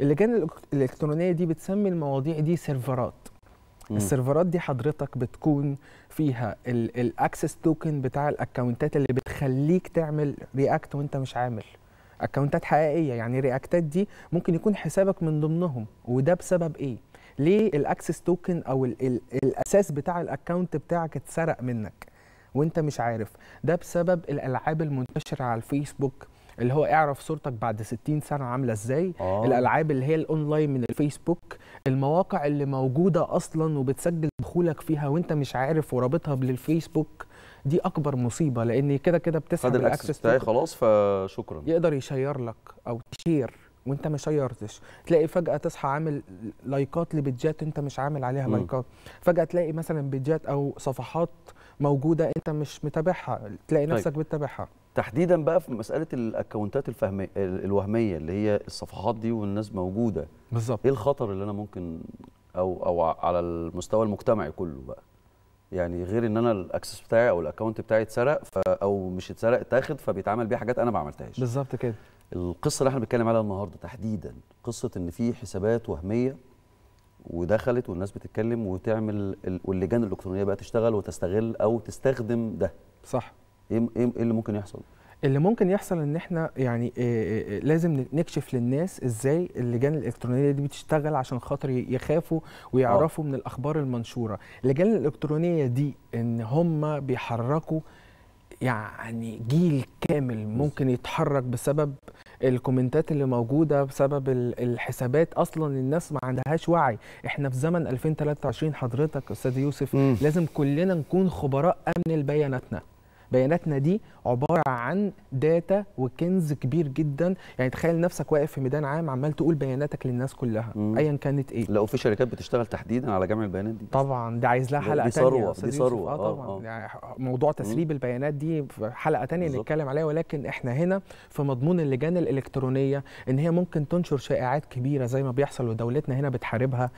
اللجان الالكترونيه دي بتسمي المواضيع دي سيرفرات السيرفرات دي حضرتك بتكون فيها الاكسس توكن بتاع الاكونتات اللي بتخليك تعمل رياكت وانت مش عامل اكونتات حقيقيه يعني رياكتات دي ممكن يكون حسابك من ضمنهم وده بسبب ايه ليه الاكسس توكن او الـ الـ الاساس بتاع الاكونت بتاعك اتسرق منك وانت مش عارف ده بسبب الالعاب المنتشره على الفيسبوك اللي هو اعرف صورتك بعد 60 سنه عامله ازاي آه. الالعاب اللي هي الاونلاين من الفيسبوك المواقع اللي موجوده اصلا وبتسجل دخولك فيها وانت مش عارف ورابطها بالفيسبوك دي اكبر مصيبه لان كده كده بتسحب الاكسس بتاعي خلاص فشكرا يقدر يشير لك او تشير وانت ما شيرتش تلاقي فجاه تصحى عامل لايكات لبيتجات انت مش عامل عليها م. لايكات فجاه تلاقي مثلا بيتجات او صفحات موجوده انت مش متابعها تلاقي طيب. نفسك طيب. بتتابعها تحديدا بقى في مساله الاكونتات الفهميه الوهميه اللي هي الصفحات دي والناس موجوده بالظبط ايه الخطر اللي انا ممكن او او على المستوى المجتمعي كله بقى يعني غير ان انا الاكسس بتاعي او الاكونت بتاعي اتسرق او مش اتسرق اتاخد فبيتعمل بيه حاجات انا ما عملتهاش بالظبط كده القصه اللي احنا بنتكلم عليها النهارده تحديدا قصه ان في حسابات وهميه ودخلت والناس بتتكلم وتعمل واللجان الالكترونيه بقى تشتغل وتستغل او تستخدم ده صح ايه إيه, ايه اللي ممكن يحصل؟ اللي ممكن يحصل ان احنا يعني إيه، إيه، لازم نكشف للناس ازاي اللجان الالكترونيه دي بتشتغل عشان خاطر يخافوا ويعرفوا أوه. من الاخبار المنشوره اللجان الالكترونيه دي ان هم بيحركوا يعني جيل كامل ممكن يتحرك بسبب الكومنتات اللي موجوده بسبب الحسابات اصلا الناس ما عندهاش وعي احنا في زمن 2023 حضرتك استاذ يوسف م. لازم كلنا نكون خبراء امن لبياناتنا بياناتنا دي عباره عن داتا وكنز كبير جدا يعني تخيل نفسك واقف في ميدان عام عمال تقول بياناتك للناس كلها ايا كانت ايه لو في شركات بتشتغل تحديدا على جمع البيانات دي طبعا ده عايز لها حلقه دي ثروه دي ثروه اه طبعا آه. يعني موضوع تسريب البيانات دي في حلقه ثانيه نتكلم عليها ولكن احنا هنا في مضمون اللجان الالكترونيه ان هي ممكن تنشر شائعات كبيره زي ما بيحصل ودولتنا هنا بتحاربها